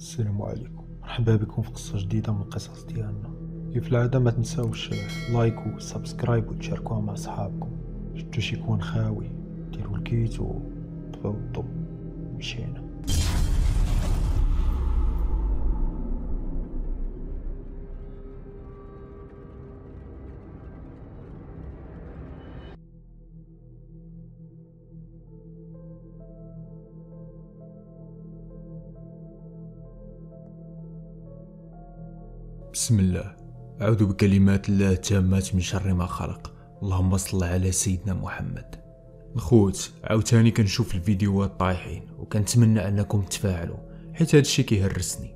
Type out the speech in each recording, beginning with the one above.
السلام عليكم مرحبا بكم في قصة جديدة من القصص ديالنا كيف العادة ما تنساوش لايك وسبسكرايب وتشاركوها مع صحابكم شتو شيكون خاوي ديروا الكيت وطفوا الضو مشينا بسم الله أعوذ بكلمات الله التامات من شر ما خلق اللهم صل على سيدنا محمد الخوت عاوتاني كنشوف الفيديوهات طايحين وكنتمنى انكم تفاعلوا حيت هادشي كيهرسني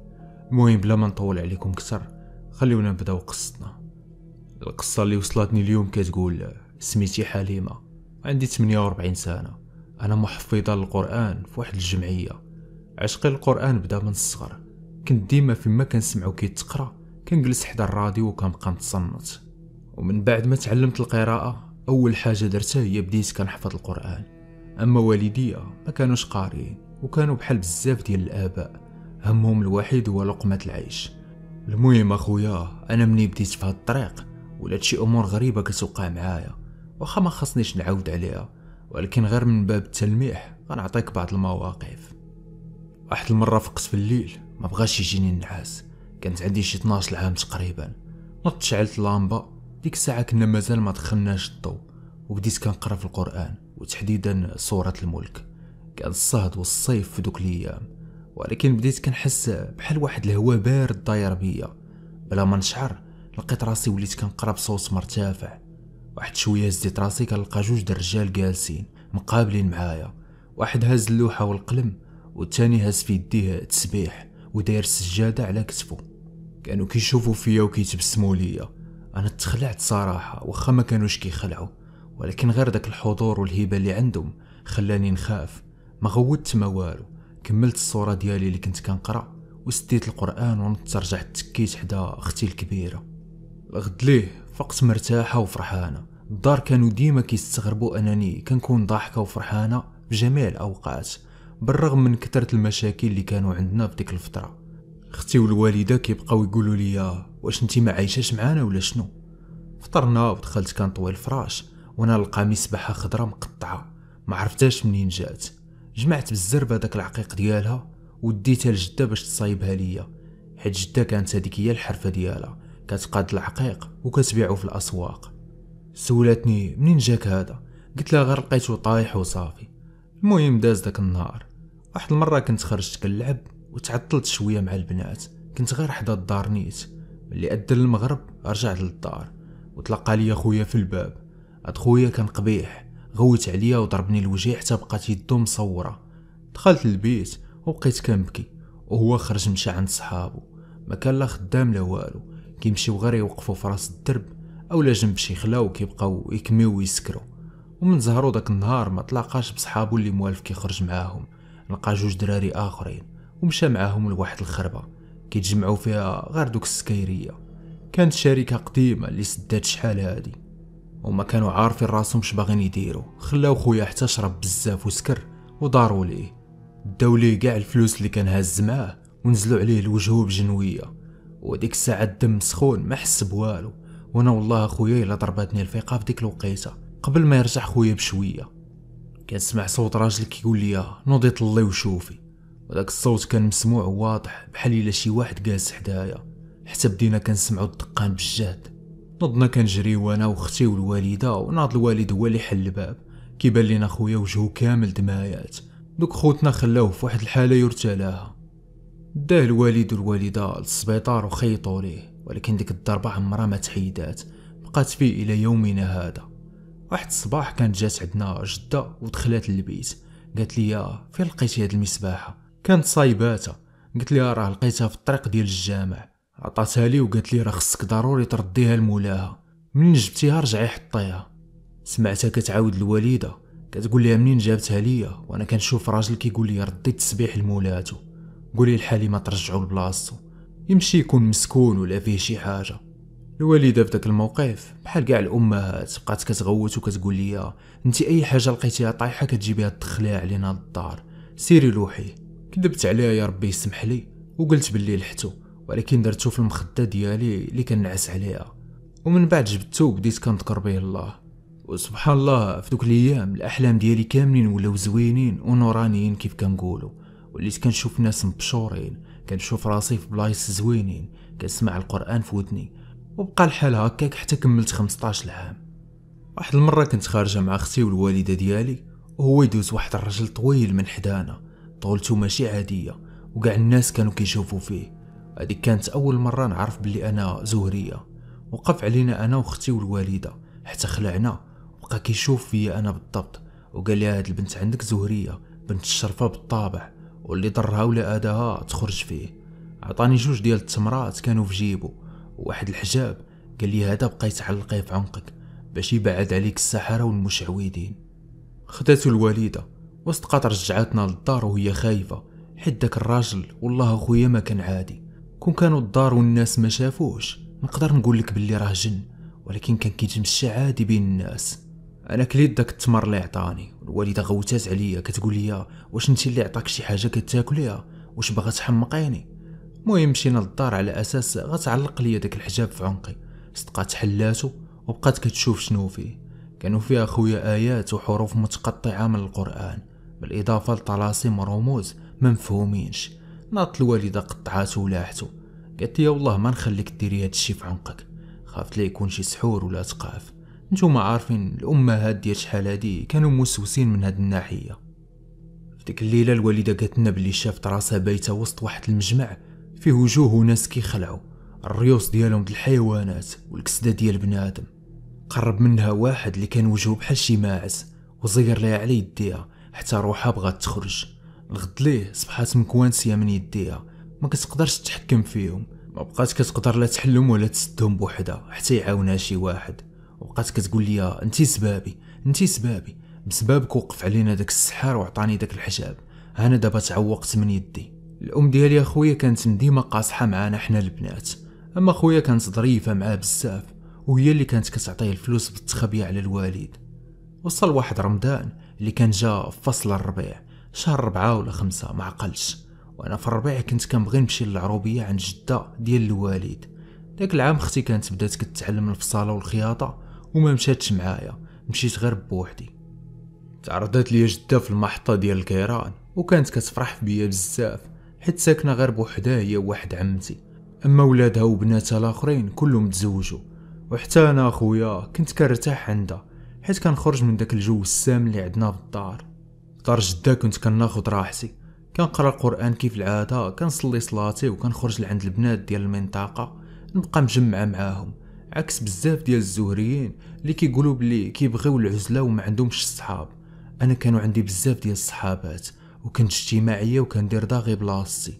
المهم بلا ما نطول عليكم كثر خليونا نبداو قصتنا القصه اللي وصلتني اليوم كتقول سميتي حليمه عندي 48 سنه انا محفظه للقران في واحد الجمعيه عشقي للقران بدا من الصغر كنت ديما فيما كنسمعو كيتقرا كنجلس حدا الراديو وكنبقى نتصنت ومن بعد ما تعلمت القراءة أول حاجة درتها هي بديت كنحفظ القرآن أما والديا ما كانوش قارين وكانوا بحال بزاف ديال الآباء همهم الوحيد هو لقمة العيش المهم أخويا أنا مني بديت في هاد الطريق ولات شي أمور غريبة كتوقع معايا واخا ما خصنيش نعاود عليها ولكن غير من باب التلميح غنعطيك بعض المواقف واحد المرة فقت في الليل ما بغاش يجيني النعاس كانت عندي شي 12 عام تقريبا نط شعلت اللامبة ديك الساعة كنا مازال ما دخلناش الضو وبديت كنقرا في القرآن وتحديدا سورة الملك كان الصهد والصيف في دوك الايام ولكن بديت كنحس بحال واحد الهواء بارد داير بيا بلا ما نشعر لقيت راسي وليت كنقرا بصوت مرتفع واحد شويه هزيت راسي كنلقى جوج د الرجال جالسين مقابلين معايا واحد هاز اللوحه والقلم والتاني هاز في يديه التسبيح وداير السجاده على كتفه كانوا كيشوفوا فيا وكيتبسموا ليا انا تخلعت صراحه واخا ما كانوش كيخلعوا ولكن غير داك الحضور والهيبه اللي عندهم خلاني نخاف ما غوتت ما والو كملت الصوره ديالي اللي كنت كنقرا وسديت القران رجعت تكيت حدا اختي الكبيره الغد ليه فقت مرتاحه وفرحانه الدار كانوا ديما كيستغربوا انني كنكون ضاحكه وفرحانه بجميع الاوقات بالرغم من كثره المشاكل اللي كانوا عندنا في ديك الفتره اختي والوالده كيبقاو يقولوا لي واش انت ما عايشاش معانا ولا شنو فطرنا ودخلت طويل الفراش وانا لقى مسبحه خضراء مقطعه ما عرفتاش منين جات جمعت بالزربه داك العقيق ديالها وديتها لجده باش تصايبها ليا حيت جده كانت هذيك هي الحرفه ديالها كتقاد العقيق وكتبيعو في الاسواق سولتني منين جاك هذا قلت لها غير لقيتو طايح وصافي المهم داز داك النهار واحد المره كنت خرجت كنلعب وتعطلت شويه مع البنات كنت غير حدا الدار نيت ملي ادى المغرب رجعت للدار وتلقى ليا خويا في الباب هاد خويا كان قبيح غوت عليا وضربني الوجه حتى بقات يدو مصوره دخلت للبيت وبقيت كنبكي وهو خرج مشى عند صحابو ما كان لا خدام لا والو كيمشيو غير يوقفوا في راس الدرب اولا جنب شي خلا وكيبقاو يكميو ويسكرو ومن زهرو داك النهار ما تلاقاش بصحابو اللي موالف كيخرج معاهم لقى جوج دراري اخرين ومشى معاهم لواحد الخربه كيتجمعوا فيها غير دوك السكيريه كانت شركه قديمه اللي سدات شحال هادي وما كانوا عارفين راسهم اش باغين يديروا خلاو خويا حتى شرب بزاف وسكر وداروا ليه داو ليه كاع الفلوس اللي كان هاز معاه ونزلوا عليه الوجه بجنويه وديك الساعه الدم سخون ما حس بوالو وانا والله خويا الا ضربتني الفيقه في ديك الوقيته قبل ما يرجع خويا بشويه كنسمع صوت راجل كيقول لي نوضي طلي وشوفي وذاك الصوت كان مسموع وواضح بحال الا شي واحد جالس حدايا حتى بدينا كنسمعو الدقان بالجهد نضنا كنجريو انا واختي والوالده وناض الوالد هو اللي حل الباب كيبان لينا خويا وجهو كامل دمايات دوك خوتنا خلاوه في واحد الحاله يرتلاها داه الوالد والوالده للسبيطار وخيطوا ليه ولكن ديك الضربه عمرها ما تحيدات بقات فيه الى يومنا هذا واحد الصباح كانت جات عندنا جده ودخلات للبيت قالت لي آه، فين لقيتي هاد المسباحه كانت صايباتها قلت لها راه لقيتها في الطريق ديال الجامع عطاتها لي وقالت لي راه خصك ضروري ترديها لمولاها منين جبتيها رجعي حطيها سمعتها كتعاود الوالده كتقول لها منين جابتها ليا وانا كنشوف راجل كيقول لي ردي التسبيح لمولاتو قولي لحالي ما ترجعو لبلاصتو يمشي يكون مسكون ولا فيه شي حاجه الوالده في داك الموقف بحال كاع الامهات بقات كتغوت وكتقول لي انت اي حاجه لقيتيها طايحه كتجيبيها تدخليها علينا للدار سيري لوحيه كذبت عليها يا ربي يسمح لي وقلت باللي لحتو ولكن درتو في المخده ديالي اللي كنعس عليها ومن بعد جبتو وبديت كنذكر به الله وسبحان الله في دوك الايام الاحلام ديالي كاملين ولاو زوينين ونورانيين كيف كنقولوا وليت كنشوف ناس مبشورين كنشوف راسي في بلايص زوينين كنسمع القران في ودني وبقى الحال هكاك حتى كملت 15 عام واحد المره كنت خارجه مع اختي والوالده ديالي وهو يدوز واحد الرجل طويل من حدانا طولته ماشي عادية وكاع الناس كانوا كيشوفوا فيه هذه كانت اول مرة نعرف بلي انا زهرية وقف علينا انا واختي والوالدة حتى خلعنا بقى كيشوف فيا انا بالضبط وقال لي هاد البنت عندك زهرية بنت الشرفة بالطابع واللي ضرها ولا أداها تخرج فيه عطاني جوج ديال التمرات كانوا في جيبو وواحد الحجاب قال لي هذا بقيت يتعلقيه في عنقك باش يبعد عليك السحرة والمشعوذين خداتو الوالدة وسط قطر رجعتنا للدار وهي خايفة حيت داك الراجل والله خويا ما كان عادي كون كانوا الدار والناس ما شافوش نقدر نقول لك باللي راه جن ولكن كان كيتمشى عادي بين الناس انا كليت داك التمر اللي عطاني الوالده غوتات عليا كتقول لي واش انت اللي عطاك شي حاجه كتاكليها واش باغا تحمقيني المهم مشينا للدار على اساس غتعلق ليا داك الحجاب في عنقي صدقات حلاتو وبقات كتشوف شنو فيه كانوا فيها خويا ايات وحروف متقطعه من القران بالإضافة لطلاسم رموز ما مفهومينش الوالدة قطعاتو ولاحتو قالت يا والله ما نخليك ديري هادشي في عنقك خافت لا يكون شي سحور ولا تقاف نتوما عارفين الامهات ديال شحال هادي كانوا موسوسين من هاد الناحيه فديك ديك الليله الوالده قالت لنا بلي شافت راسها بايته وسط واحد المجمع فيه وجوه وناس كيخلعوا الريوس ديالهم د الحيوانات والكسده ديال بنادم قرب منها واحد اللي كان وجهه بحال شي ماعز وزير ليها على يديها حتى روحها بغات تخرج الغد ليه صبحات مكوانسية من يديها ما كتقدرش تتحكم فيهم ما بقات كتقدر لا تحلم ولا تسدهم بوحدها حتى يعاونها شي واحد وبقات كتقول لي انت سبابي انت سبابي بسبابك وقف علينا داك السحار وعطاني داك الحجاب انا دابا تعوقت من يدي الام ديالي اخويا كانت ديما قاصحه معانا حنا البنات اما خويا كانت ظريفه معاه بزاف وهي اللي كانت كتعطيه الفلوس بالتخبيه على الوالد وصل واحد رمضان اللي كان جا في فصل الربيع شهر ربعة ولا خمسة ما عقلش وانا في الربيع كنت كنبغي نمشي للعروبية عند جدة ديال الوالد داك العام اختي كانت بدات كتعلم الفصالة والخياطة وما مشاتش معايا مشيت غير بوحدي تعرضت لي جدة في المحطة ديال الكيران وكانت كتفرح بيا بزاف حيت ساكنة غير بوحدها هي واحد عمتي اما ولادها وبناتها الاخرين كلهم تزوجوا وحتى انا اخويا كنت كنرتاح عندها حيت كنخرج من داك الجو السام اللي عندنا في الدار دار جده كنت كناخد راحتي كنقرا القران كيف العاده كنصلي صلاتي وكنخرج لعند البنات ديال المنطقه نبقى مجمعه معاهم عكس بزاف ديال الزهريين اللي كيقولوا بلي كيبغيو العزله وما عندهمش الصحاب انا كانوا عندي بزاف ديال الصحابات وكنت اجتماعيه وكندير داغي بلاصتي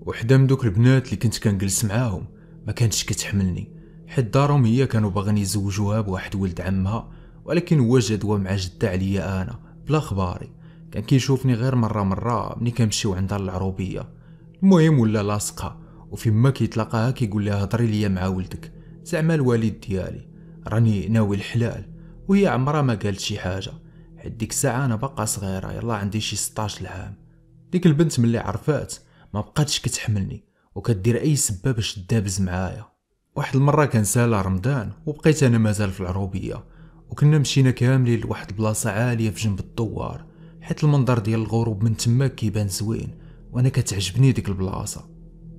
وحده من دوك البنات اللي كنت كنجلس معاهم ما كانتش كتحملني حيت دارهم هي كانوا باغين يزوجوها بواحد ولد عمها ولكن هو جدوى مع جدة عليا انا بلا خباري كان كيشوفني غير مرة مرة ملي كنمشيو عندها للعروبية المهم ولا لاصقها وفيما كيتلاقاها كيقول لها هضري ليا مع ولدك زعما الوالد ديالي راني ناوي الحلال وهي عمرها ما قالت شي حاجه حيت ديك الساعه انا باقا صغيره يلا عندي شي 16 عام ديك البنت ملي عرفات ما بقاتش كتحملني وكدير اي سبه باش تدابز معايا واحد المره كان سالا رمضان وبقيت انا مازال في العروبيه وكنا مشينا كاملين لواحد البلاصه عاليه في جنب الدوار حيت المنظر ديال الغروب من تماك كيبان زوين وانا كتعجبني ديك البلاصه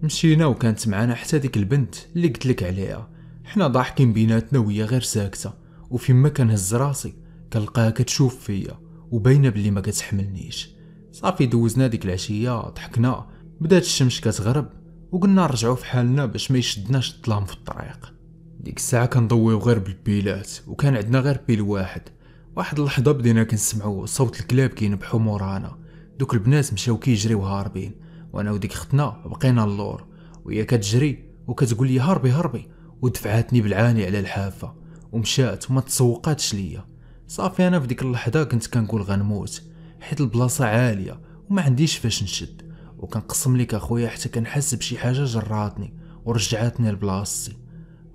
مشينا وكانت معنا حتى ديك البنت اللي قلت لك عليها حنا ضاحكين بيناتنا وهي غير ساكته وفيما كنهز راسي كنلقاها كتشوف فيا وباينه بلي ما كتحملنيش صافي دوزنا ديك العشيه ضحكنا بدات الشمس كتغرب وقلنا نرجعوا في حالنا باش ما يشدناش الظلام في الطريق ديك الساعة كنضويو غير بالبيلات وكان عندنا غير بيل واحد واحد اللحظة بدينا كنسمعو صوت الكلاب كينبحو مورانا دوك البنات مشاو كيجريو هاربين وانا وديك ختنا بقينا اللور وهي كتجري وكتقول لي هربي هربي ودفعتني بالعاني على الحافة ومشات وما تسوقاتش ليا صافي انا في ديك اللحظة كنت كنقول غنموت حيت البلاصة عالية وما عنديش فاش نشد وكنقسم لك اخويا حتى كنحس بشي حاجة جراتني ورجعتني لبلاصتي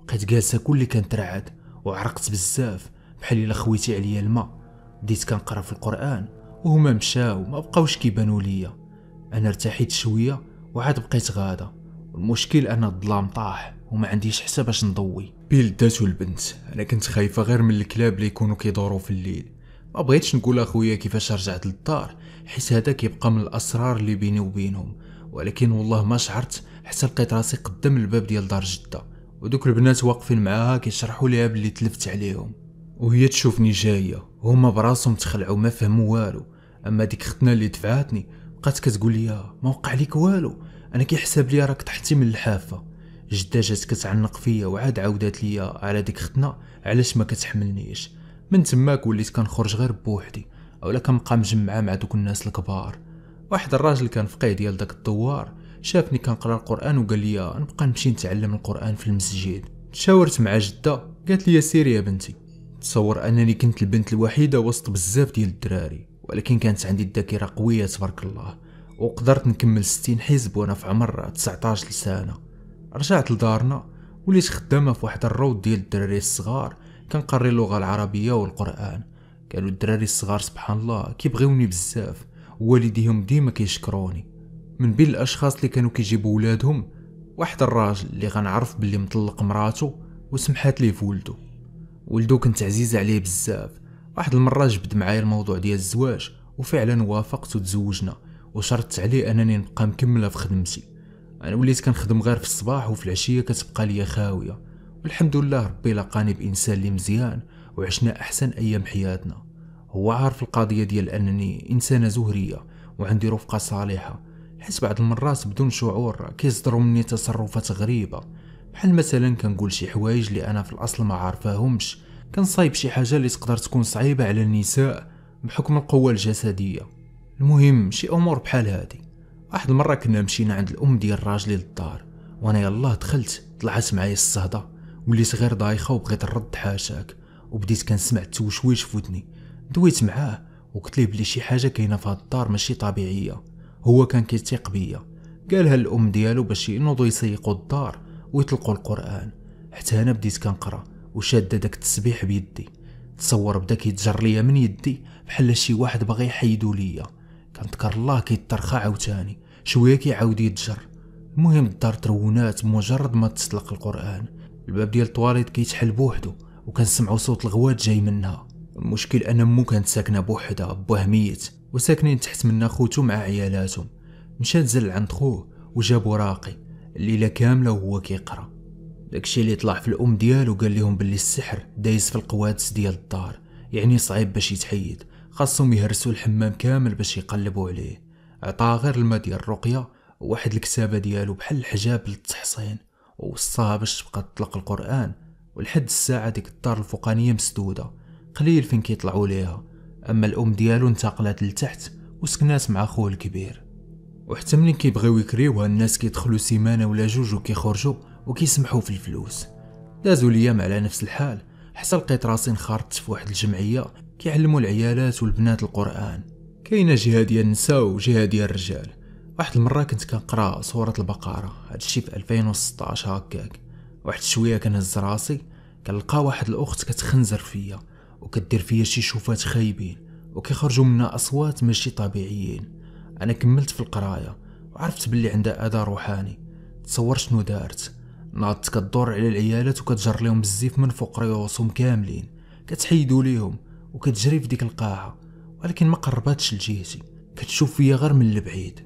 بقيت جالسه كل كنترعد وعرقت بزاف بحال الا خويتي عليا الماء بديت كنقرا في القران وهما مشاو ما بقاوش كيبانوا ليا انا ارتحيت شويه وعاد بقيت غاده المشكل ان الظلام طاح وما عنديش حساب باش نضوي بيل داتو البنت انا كنت خايفه غير من الكلاب اللي يكونوا كيدوروا في الليل ما بغيتش نقول اخويا كيفاش رجعت للدار حيت هذا كيبقى من الاسرار اللي بيني وبينهم ولكن والله ما شعرت حتى لقيت راسي قدام الباب ديال دار جده ودوك البنات واقفين معاها كيشرحوا ليها بلي تلفت عليهم وهي تشوفني جايه وهما براسهم تخلعوا ما فهموا والو اما ديك ختنا اللي دفعاتني بقات كتقول لي ما وقع لك والو انا كيحسب لي راك طحتي من الحافه جده جات كتعنق فيا وعاد عاودات لي على ديك ختنا علاش ما كتحملنيش من تماك وليت كنخرج غير بوحدي اولا كنبقى مجمعه مع دوك الناس الكبار واحد الراجل كان فقيه ديال داك الدوار شافني كنقرا القران وقال لي نبقى نمشي نتعلم القران في المسجد تشاورت مع جده قالت لي سيري يا بنتي تصور انني كنت البنت الوحيده وسط بزاف ديال الدراري ولكن كانت عندي الذاكره قويه تبارك الله وقدرت نكمل 60 حزب وانا في عمر 19 سنه رجعت لدارنا وليت خدامه في واحد الروض ديال الدراري الصغار كنقري اللغه العربيه والقران كانوا الدراري الصغار سبحان الله كيبغيوني بزاف والديهم ديما كيشكروني من بين الاشخاص اللي كانوا كيجيبوا ولادهم واحد الراجل اللي غنعرف باللي مطلق مراته وسمحات ليه في ولدو ولدو كنت عزيزة عليه بزاف واحد المرة جبد معايا الموضوع ديال الزواج وفعلا وافقت وتزوجنا وشرطت عليه انني نبقى مكملة في خدمتي انا وليت كنخدم غير في الصباح وفي العشية كتبقى ليا خاوية والحمد لله ربي لقاني بانسان لي مزيان وعشنا احسن ايام حياتنا هو عارف القضية ديال انني انسانة زهرية وعندي رفقة صالحة حيت بعض المرات بدون شعور كيصدروا مني تصرفات غريبه بحال مثلا كنقول شي حوايج اللي انا في الاصل ما عارفاهمش كنصايب شي حاجه اللي تقدر تكون صعيبه على النساء بحكم القوه الجسديه المهم شي امور بحال هادي واحد المره كنا مشينا عند الام ديال راجلي للدار وانا يلاه دخلت طلعت معايا الصهده وليت غير ضايخه وبغيت نرد حاشاك وبديت كنسمع التوشويش فودني دويت معاه وقلت ليه بلي شي حاجه كاينه في هاد الدار ماشي طبيعيه هو كان كيتيق بيا قالها الام ديالو باش ينوضو يسيقو الدار ويطلقوا القران حتى انا بديت كنقرا وشاده داك التسبيح بيدي تصور بدا كيتجر ليا من يدي بحال شي واحد باغي يحيدو ليا كنذكر الله كيترخى عاوتاني شويه كيعاود يتجر المهم الدار ترونات مجرد ما تطلق القران الباب ديال الطواليت كيتحل بوحدو وكنسمعو صوت الغوات جاي منها المشكل انا مو كانت ساكنه بوحدها بوهميت ميت وساكنين تحت منا خوتو مع عيالاتهم مشى تزل عند خوه وجابو راقي الليله كامله وهو كيقرا داكشي اللي طلع في الام ديالو قال لهم باللي السحر دايز في القوادس ديال الدار يعني صعيب باش يتحيد خاصهم يهرسوا الحمام كامل باش يقلبوا عليه عطاه غير الماء ديال الرقيه وواحد الكتابه ديالو بحال الحجاب للتحصين ووصاها باش تبقى تطلق القران ولحد الساعه ديك الدار الفوقانيه مسدوده قليل فين كيطلعوا ليها أما الأم ديالو انتقلت لتحت وسكنات مع خوه الكبير وحتى ملي كيبغيو يكريوها الناس كيدخلوا سيمانه ولا جوج وكيخرجوا وكيسمحوا في الفلوس دازوا ليام على نفس الحال حتى لقيت راسي انخرطت في واحد الجمعيه كيعلموا العيالات والبنات القران كاينه جهه ديال النساء وجهه ديال الرجال واحد المره كنت كنقرا سوره البقره هادشي في 2016 هكاك واحد شويه كنهز راسي كنلقى واحد الاخت كتخنزر فيا وكدير فيا شي شوفات خايبين وكيخرجوا منا اصوات ماشي طبيعيين انا كملت في القرايه وعرفت باللي عندها اذى روحاني تصور شنو دارت ناضت كدور على العيالات وكتجر لهم الزيف من فوق ريوسهم كاملين كتحيدو ليهم وكتجري في ديك القاعه ولكن ما قرباتش لجهتي كتشوف فيا غير من البعيد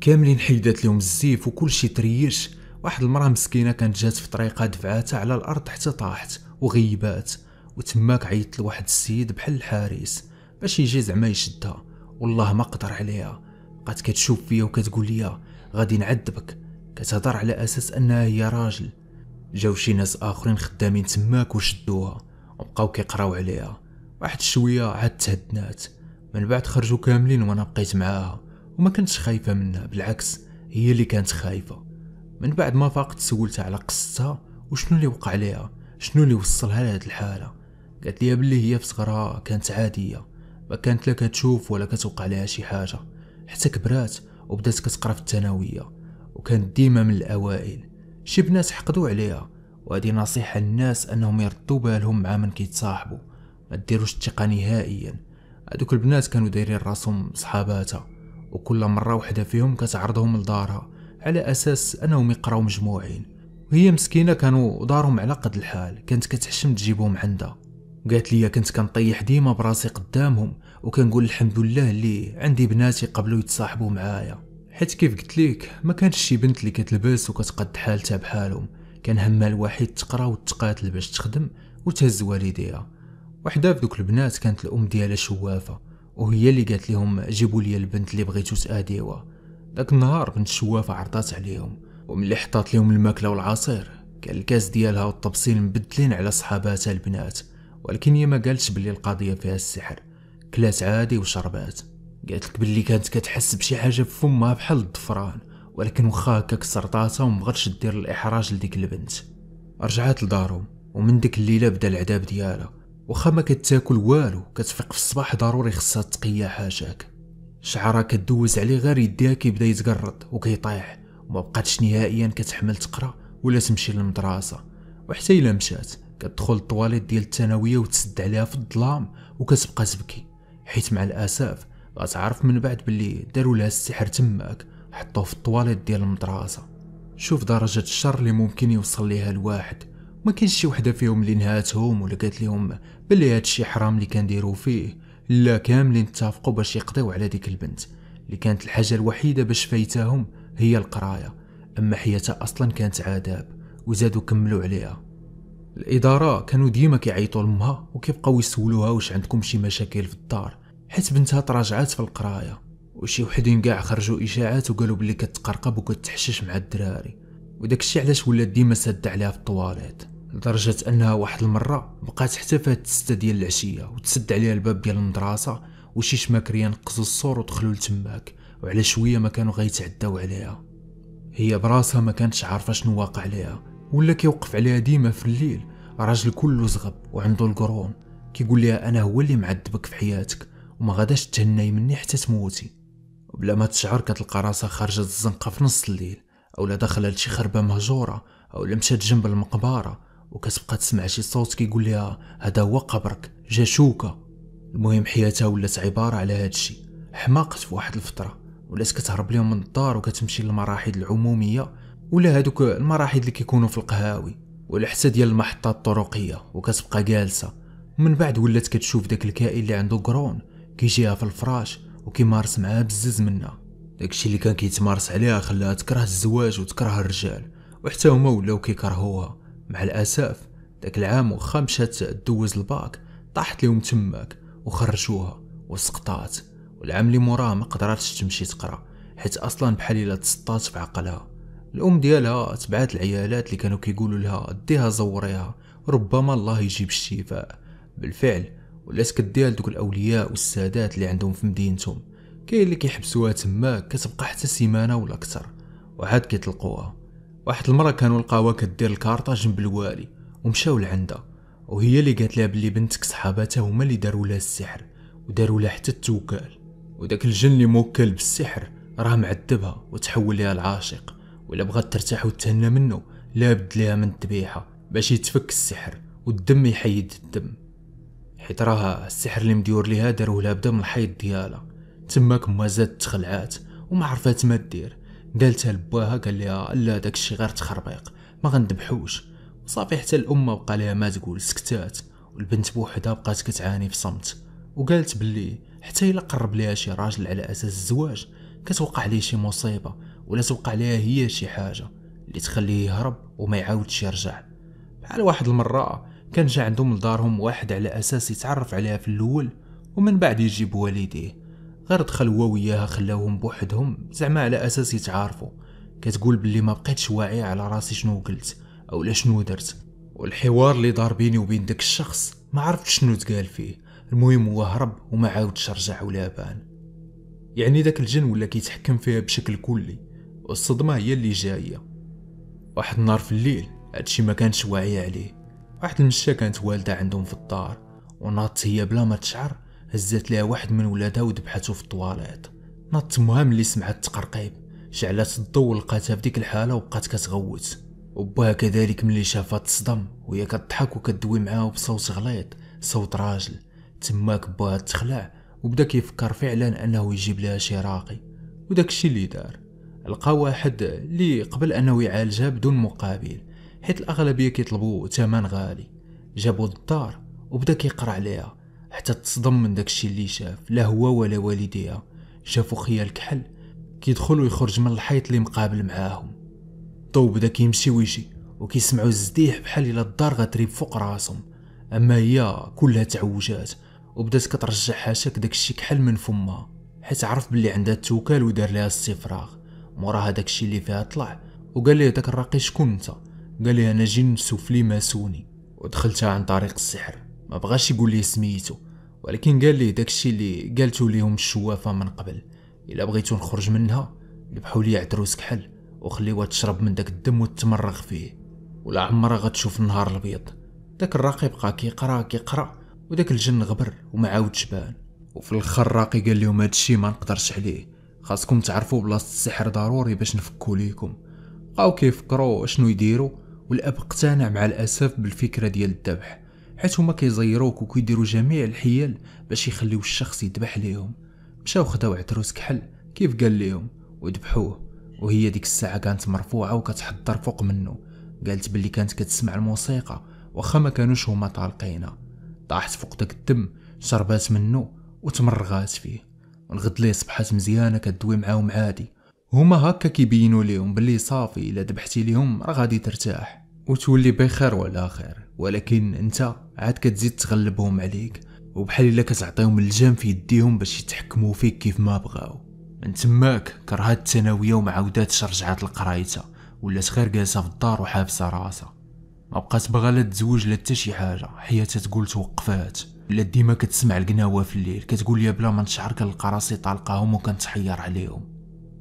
كاملين حيدات لهم الزيف وكل شي تريش واحد المراه مسكينه كانت جات في طريقها دفعاتها على الارض حتى طاحت وغيبات وتماك عيط لواحد السيد بحال الحارس باش يجي زعما يشدها والله ما قدر عليها بقات كتشوف فيا وكتقول لي غادي نعذبك كتهضر على اساس انها هي راجل جاو شي ناس اخرين خدامين تماك وشدوها وبقاو كيقراو عليها واحد شويه عاد تهدنات من بعد خرجوا كاملين وانا بقيت معاها وما كنتش خايفه منها بالعكس هي اللي كانت خايفه من بعد ما فاقت سولتها على قصتها وشنو اللي وقع ليها شنو اللي وصلها لهاد الحاله قالت لي بلي هي في صغرها كانت عاديه ما كانت لا كتشوف ولا كتوقع لها شي حاجه حتى كبرات وبدات كتقرا في الثانويه وكانت ديما من الاوائل شي بنات حقدوا عليها وهذه نصيحه للناس انهم يردوا بالهم مع من كيتصاحبوا ما ديروش الثقه نهائيا هذوك البنات كانوا دايرين راسهم صحاباتها وكل مره وحده فيهم كتعرضهم لدارها على اساس انهم يقراو مجموعين وهي مسكينه كانوا دارهم على قد الحال كانت كتحشم تجيبهم عندها قالت لي كنت كنطيح ديما براسي قدامهم وكنقول الحمد لله اللي عندي بناتي قبلوا يتصاحبوا معايا حيت كيف قلت لك ما كانش شي بنت اللي كتلبس وكتقد حالتها بحالهم كان همها الوحيد تقرا وتقاتل باش تخدم وتهز والديها وحده في دوك البنات كانت الام ديالها شوافه وهي اللي قالت لهم جيبوا لي البنت اللي بغيتو تاديوها داك النهار بنت شوافه عرضات عليهم وملي حطات لهم الماكله والعصير كان الكاس ديالها والطبسين مبدلين على صحاباتها البنات ولكن هي ما قالتش بلي القضيه فيها السحر كلات عادي وشربات قالت لك بلي كانت كتحس بشي حاجه في فمها بحال الضفران ولكن واخا هكاك سرطاتها ومبغاتش دير الاحراج لديك البنت رجعات لدارهم ومن ديك الليله بدا العذاب ديالها واخا ما كتاكل والو كتفيق في الصباح ضروري خصها تقيا حاشاك شعرها كدوز عليه غير يديها كيبدا يتقرض وكيطيح وما بقاتش نهائيا كتحمل تقرا ولا تمشي للمدرسه وحتى الا مشات كتدخل الطواليت ديال الثانويه وتسد عليها في الظلام وكتبقى تبكي حيت مع الاسف غتعرف من بعد باللي داروا لها السحر تماك حطوه في الطواليت ديال المدرسه شوف درجه الشر اللي ممكن يوصل ليها الواحد ما كاينش شي وحده فيهم اللي نهاتهم ولا قالت لهم بلي هادشي حرام اللي كنديروا فيه لا كاملين اتفقوا باش يقضيو على ديك البنت اللي كانت الحاجه الوحيده باش فايتاهم هي القرايه اما حياتها اصلا كانت عذاب وزادوا كملوا عليها الاداره كانوا ديما كيعيطوا لامها وكيبقاو يسولوها واش عندكم شي مشاكل في الدار حيت بنتها تراجعات في القرايه وشي وحدين كاع خرجوا اشاعات وقالوا بلي كتقرقب وكتحشش مع الدراري وداك الشيء علاش ولات ديما ساده عليها في الطواليت لدرجه انها واحد المره بقات حتى فات السته ديال العشيه وتسد عليها الباب ديال المدرسه وشي شماكريه نقزوا السور ودخلوا لتماك وعلى شويه ما كانوا غيتعداو عليها هي براسها ما كانتش عارفه شنو واقع ليها ولا كيوقف عليها ديما في الليل راجل كله زغب وعنده القرون كيقول لي انا هو اللي معذبك في حياتك وما غاداش تهناي مني حتى تموتي وبلا ما تشعر كتلقى راسها خرجت الزنقة في نص الليل اولا داخله لشي خربة مهجورة اولا مشات جنب المقبرة وكتبقى تسمع شي صوت كيقول لها آه، هذا هو قبرك جا شوكة المهم حياتها ولات عبارة على هادشي حماقت في واحد الفترة ولات كتهرب ليهم من الدار وكتمشي للمراحل العمومية ولا هادوك المراحل اللي كيكونوا في القهاوي والحسا ديال المحطة الطرقية وكتبقى جالسة ومن بعد ولات كتشوف داك الكائن اللي عنده قرون كيجيها في الفراش وكيمارس معاها بزز منها داكشي اللي كان كيتمارس عليها خلاها تكره الزواج وتكره الرجال وحتى هما ولاو كيكرهوها مع الاسف داك العام واخا مشات دوز الباك طاحت لهم تماك وخرجوها وسقطات والعام اللي موراها ما قدراتش تمشي تقرا حيت اصلا بحال الا تسطات في عقلها الام ديالها تبعات العيالات اللي كانوا كيقولوا لها ديها زوريها ربما الله يجيب الشفاء بالفعل ولات كديها لدوك الاولياء والسادات اللي عندهم في مدينتهم كاين اللي كيحبسوها تماك كتبقى حتى سيمانه ولا اكثر وعاد كيطلقوها واحد المره كانوا لقاوها كدير الكارطه جنب الوالي ومشاو لعندها وهي اللي قالت لها بلي بنتك صحاباتها هما اللي داروا لها السحر وداروا لها حتى التوكال وداك الجن اللي موكل بالسحر راه معذبها وتحول لها العاشق ولا بغات ترتاح وتهنى منه لابد ليها من الذبيحة باش يتفك السحر والدم يحيد الدم حيت راه السحر اللي مديور ليها داروه لها بدا من الحيض ديالها تماك ما زادت تخلعات وما عرفات ما دير قالتها لباها قال لها لا داكشي غير تخربيق ما غندبحوش وصافي حتى الام بقى ليها ما تقول سكتات والبنت بوحدها بقات كتعاني في صمت وقالت بلي حتى الا قرب ليها شي راجل على اساس الزواج كتوقع ليه شي مصيبه ولا توقع ليها هي شي حاجه اللي تخليه يهرب وما يعاودش يرجع بحال واحد المره كان جا عندهم لدارهم واحد على اساس يتعرف عليها في الاول ومن بعد يجيب والديه غير دخل هو وياها خلاوهم بوحدهم زعما على اساس يتعارفوا كتقول بلي ما بقيتش واعيه على راسي شنو قلت او لا شنو درت والحوار اللي دار بيني وبين داك الشخص ما عرفت شنو تقال فيه المهم هو هرب وما عاودش رجع ولا بان يعني داك الجن ولا كيتحكم فيها بشكل كلي والصدمة هي اللي جاية واحد النهار في الليل هادشي ما كانش واعي عليه واحد المشا كانت والدة عندهم في الدار وناضت هي بلا ما تشعر هزات ليها واحد من ولادها ودبحته في الطواليط ناضت مها ملي سمعت التقرقيب شعلات الضو لقاتها في ديك الحالة وبقات كتغوت وباها كذلك ملي شافها تصدم وهي كضحك وكدوي معاه بصوت غليظ صوت راجل تماك باها تخلع وبدا كيفكر فعلا انه يجيب لها شي راقي وداكشي اللي دار لقى واحد اللي قبل انه يعالجها بدون مقابل حيت الاغلبيه كيطلبوا ثمن غالي جابو الدار وبدا كيقرا عليها حتى تصدم من داكشي اللي شاف لا هو ولا والديها شافو خيا الكحل كيدخل ويخرج من الحيط اللي مقابل معاهم الضو بدا كيمشي ويجي وكيسمعوا الزديح بحال الا الدار غتريب فوق راسهم اما هي كلها تعوجات وبدات كترجع حاشاك داكشي كحل من فمها حيت عرف بلي عندها التوكال ودار لها استفراغ موراها داكشي اللي فيها طلع وقال لي داك الراقي شكون انت قال لي انا جن سفلي ماسوني ودخلتها عن طريق السحر ما بغاش يقول لي سميتو ولكن قال لي داكشي اللي قالتو ليهم الشوافه من قبل الا بغيتو نخرج منها ذبحوا لي عدروس كحل وخليوها تشرب من داك الدم وتتمرغ فيه ولا عمرها غتشوف النهار الابيض داك الراقي بقى كيقرا كيقرا وداك الجن غبر وما عاودش بان وفي الاخر الراقي قال لهم هادشي ما نقدرش عليه خاصكم تعرفوا بلاصه السحر ضروري باش نفكوا ليكم بقاو كيفكروا شنو يديروا والاب اقتنع مع الاسف بالفكره ديال الذبح حيت هما كيزيروك وكيديروا جميع الحيل باش يخليو الشخص يذبح ليهم مشاو خداو عتروس كحل كيف قال ليهم وذبحوه وهي ديك الساعه كانت مرفوعه وكتحضر فوق منه قالت باللي كانت كتسمع الموسيقى واخا ما كانوش هما طالقينها طاحت فوق داك الدم شربات منه وتمرغات فيه ونغد ليه صبحات مزيانه كدوي معاهم عادي هما هكا كيبينوا ليهم بلي صافي الا ذبحتي ليهم راه غادي ترتاح وتولي بخير وعلى خير ولكن انت عاد كتزيد تغلبهم عليك وبحال الا كتعطيهم الجام في يديهم باش يتحكموا فيك كيف ما بغاو من تماك كرهات الثانويه وما عاوداتش رجعات لقرايتها ولات غير جالسه في الدار وحابسه راسها ما بقات باغا لا تزوج لا حتى شي حاجه حياتها تقول توقفات لا ديما كتسمع القناوه في الليل كتقول لي بلا ما نشعر كنلقى راسي طالقاهم وكنتحير عليهم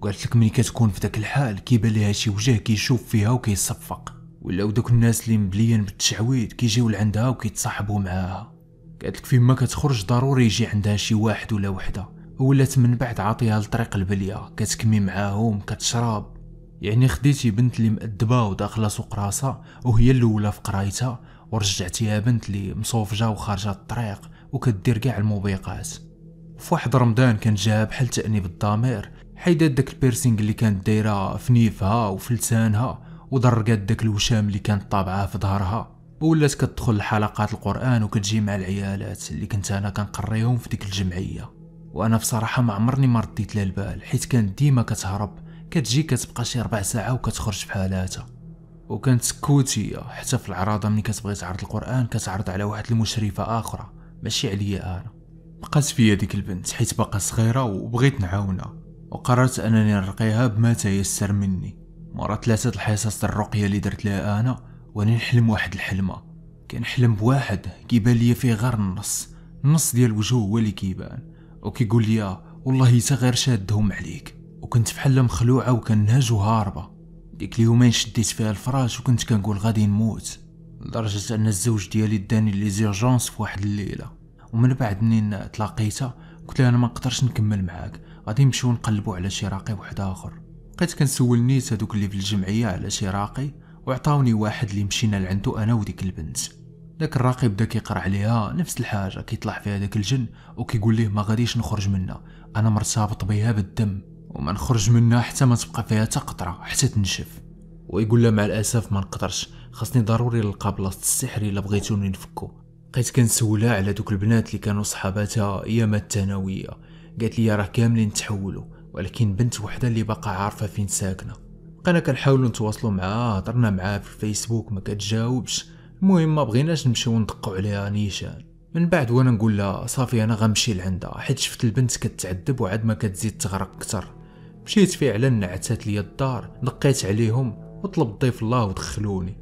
قالت لك ملي كتكون في داك الحال كيبان ليها شي وجه كيشوف فيها وكيصفق ولاو دوك الناس اللي مبليين بالتشعويد كيجيو لعندها وكيتصاحبوا معاها قالت لك فيما كتخرج ضروري يجي عندها شي واحد ولا وحده ولات من بعد عاطيها لطريق البليه كتكمي معاهم كتشرب يعني خديتي بنت اللي مأدبة وداخلة سوق راسها وهي الأولى في قرايتها يا بنت لي مصوفجه وخارجه الطريق وكدير كاع الموبقات فواحد رمضان كان جاها بحال تأنيب الضمير حيدات داك البيرسينغ اللي كانت دايره في نيفها وفي لسانها ودرقات داك الوشام اللي كانت طابعه في ظهرها ولات كتدخل لحلقات القران وكتجي مع العيالات اللي كنت انا كنقريهم في ديك الجمعيه وانا بصراحه ما عمرني ما رديت لها البال حيت كانت ديما كتهرب كتجي كتبقى شي ربع ساعه وكتخرج بحالاتها وكانت سكوتية حتى في العراضة ملي كتبغي تعرض القرآن كتعرض على واحد المشرفة أخرى ماشي عليا أنا بقات فيا ديك البنت حيت باقا صغيرة وبغيت نعاونها وقررت أنني نرقيها بما تيسر مني مرة ثلاثة الحصص الرقية اللي درت لها أنا وأنا نحلم واحد الحلمة كنحلم بواحد كيبان ليا فيه غير النص النص ديال الوجوه هو اللي كيبان وكيقول ليا والله تا غير شادهم عليك وكنت حلم مخلوعة نهج وهاربة ديك اليومين شديت فيها الفراش وكنت كنقول غادي نموت لدرجة أن الزوج ديالي داني لي زيرجونس في واحد الليلة ومن بعد منين تلاقيتها قلت لها أنا ما نقدرش نكمل معاك غادي نمشيو نقلبو على شي راقي واحد آخر بقيت كنسول نيت هادوك اللي في الجمعية على شي راقي وعطاوني واحد اللي مشينا لعندو أنا وديك البنت داك الراقي بدا كيقرا عليها نفس الحاجة كيطلع فيها داك الجن وكيقول ليه ما غاديش نخرج منها أنا مرتبط بها بالدم وما نخرج منها حتى ما تبقى فيها حتى قطره حتى تنشف ويقول لها مع الاسف ما نقدرش خاصني ضروري نلقى بلاصه السحر الا بغيتوني نفكو بقيت كنسولها على دوك البنات اللي كانوا صحاباتها ايام الثانويه قالت لي راه كاملين تحولوا ولكن بنت وحده اللي باقا عارفه فين ساكنه بقينا كنحاولوا نتواصلوا معاها هضرنا معاها في الفيسبوك ما كتجاوبش المهم ما بغيناش نمشيو ندقوا عليها نيشان من بعد وانا نقول لها صافي انا غنمشي لعندها حيت شفت البنت كتعذب وعاد ما كتزيد تغرق اكثر مشيت فعلا نعتات ليا الدار نقيت عليهم وطلب ضيف الله ودخلوني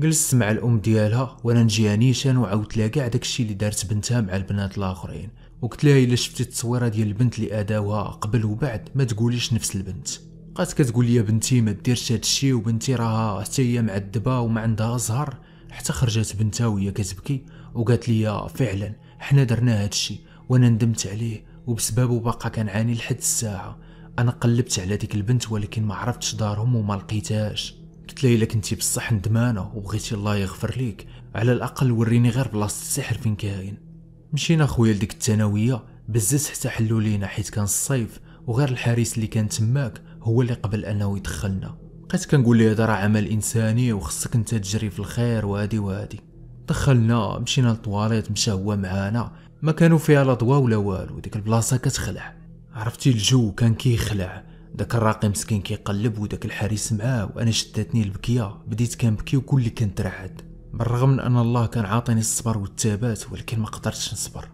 جلست مع الام ديالها وانا نجيها نيشان وعاودت لها كاع داكشي اللي دارت بنتها مع البنات الاخرين وقلت لها الا شفتي التصويره ديال البنت اللي اداوها قبل وبعد ما تقوليش نفس البنت بقات كتقول لي بنتي ما ديرش هادشي وبنتي راها حتى هي معذبه وما عندها زهر حتى خرجت بنتها وهي كتبكي وقالت لي فعلا حنا درنا هادشي وانا ندمت عليه وبسببه باقا كنعاني لحد الساعه انا قلبت على ديك البنت ولكن ما عرفتش دارهم وما لقيتهاش قلت لها الا كنتي بصح ندمانه وبغيتي الله يغفر ليك على الاقل وريني غير بلاصه السحر فين كاين مشينا خويا لديك الثانويه بزز حتى حلوا لينا حيت كان الصيف وغير الحارس اللي كان تماك هو اللي قبل انه يدخلنا بقيت كنقول ليه هذا راه عمل انساني وخصك انت تجري في الخير وهادي وهادي دخلنا مشينا للطواليط مشى هو معانا ما كانوا فيها لا ضوا ولا والو ديك البلاصه كتخلع عرفتي الجو كان كيخلع داك الراقي مسكين كيقلب وداك الحارس معاه وانا شدتني البكيه بديت كنبكي كنت كنترعد بالرغم من ان الله كان عاطيني الصبر والثبات ولكن ما قدرتش نصبر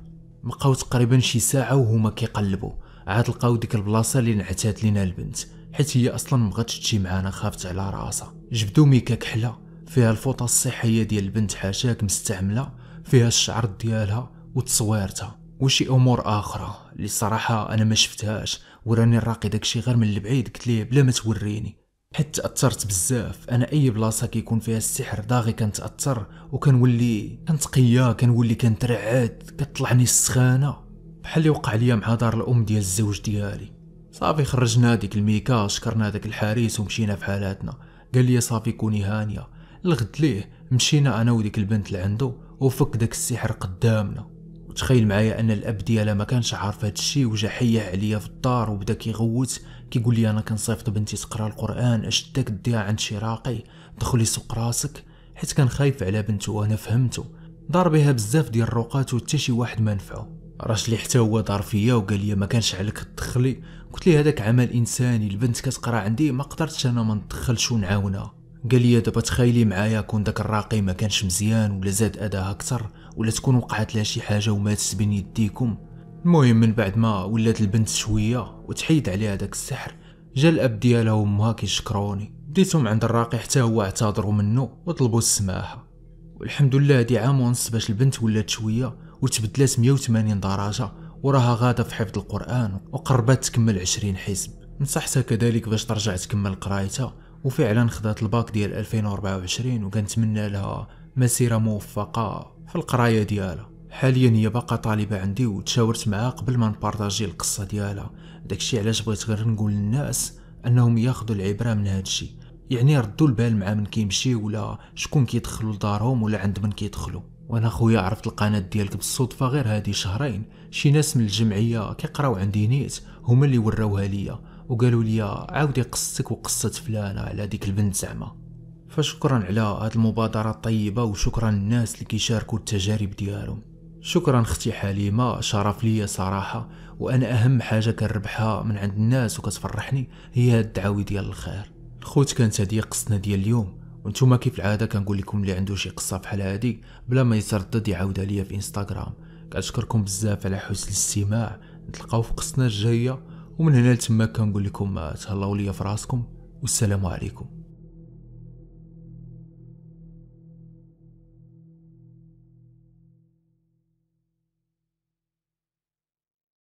بقاو تقريبا شي ساعه وهما كيقلبوا عاد لقاو ديك البلاصه اللي نعتات لينا البنت حيت هي اصلا مبغاتش تجي معانا خافت على راسها جبدو ميكا كحله فيها الفوطه الصحيه ديال البنت حاشاك مستعمله فيها الشعر ديالها وتصويرتها وشي امور اخرى اللي الصراحه انا ما شفتهاش وراني نراقي داكشي غير من البعيد قلت ليه بلا ما توريني حيت تاثرت بزاف انا اي بلاصه كيكون فيها السحر داغي كنتاثر وكنولي كنتقيا كنولي كنترعد كتطلعني السخانه بحال اللي وقع ليا مع دار الام ديال الزوج ديالي صافي خرجنا ديك الميكا شكرنا داك الحارس ومشينا في حالاتنا قال لي صافي كوني هانيه الغد ليه مشينا انا وديك البنت لعندو وفك داك السحر قدامنا وتخيل معايا ان الاب ديالها ما كانش عارف هذا الشيء وجا حيح عليا في الدار وبدا كيغوت كيقول لي انا كنصيفط بنتي تقرا القران اش داك ديها عند شي راقي دخلي سوق راسك حيت كان خايف على بنته وانا فهمته دار بها بزاف ديال الروقات وحتى شي واحد ما نفعو لي حتى هو دار فيا وقال لي ما كانش عليك تدخلي قلت لي هذاك عمل انساني البنت كتقرا عندي ما قدرتش انا ما ندخلش ونعاونها قال لي دابا تخيلي معايا كون داك الراقي ما كانش مزيان ولا زاد اداها اكثر ولا تكون وقعت لها شي حاجه وماتت بين يديكم المهم من بعد ما ولات البنت شويه وتحيد عليها داك السحر جا الاب ديالها وامها كيشكروني بديتهم عند الراقي حتى هو اعتذروا منه وطلبوا السماحه والحمد لله هادي عام ونص باش البنت ولات شويه وتبدلات 180 درجه وراها غاده في حفظ القران وقربت تكمل 20 حزب نصحتها كذلك باش ترجع تكمل قرايتها وفعلا خدات الباك ديال 2024 وكنتمنى لها مسيره موفقه في القرايه ديالها حاليا هي باقا طالبه عندي وتشاورت معها قبل ما نبارطاجي القصه ديالها داكشي علاش بغيت غير نقول للناس انهم ياخذوا العبره من هادشي يعني ردوا البال مع من كيمشي ولا شكون كيدخلوا لدارهم ولا عند من كيدخلوا وانا خويا عرفت القناه ديالك بالصدفه غير هادي شهرين شي ناس من الجمعيه كيقراو عندي نيت هما اللي وراوها ليا وقالوا لي عاودي قصتك وقصه فلانه على ديك البنت زعما فشكرا على هاد المبادرة الطيبة وشكرا للناس اللي كيشاركوا التجارب ديالهم شكرا اختي حليمة شرف ليا صراحة وانا اهم حاجة كنربحها من عند الناس وكتفرحني هي هاد الدعاوي ديال الخير الخوت كانت هادي قصتنا ديال اليوم وانتم كيف العاده كنقول لكم اللي عنده شي قصه بحال هادي بلا ما يتردد يعاودها ليا في انستغرام كنشكركم بزاف على حسن الاستماع نتلقاو في قصتنا الجايه ومن هنا لتما كنقول لكم تهلاو ليا راسكم والسلام عليكم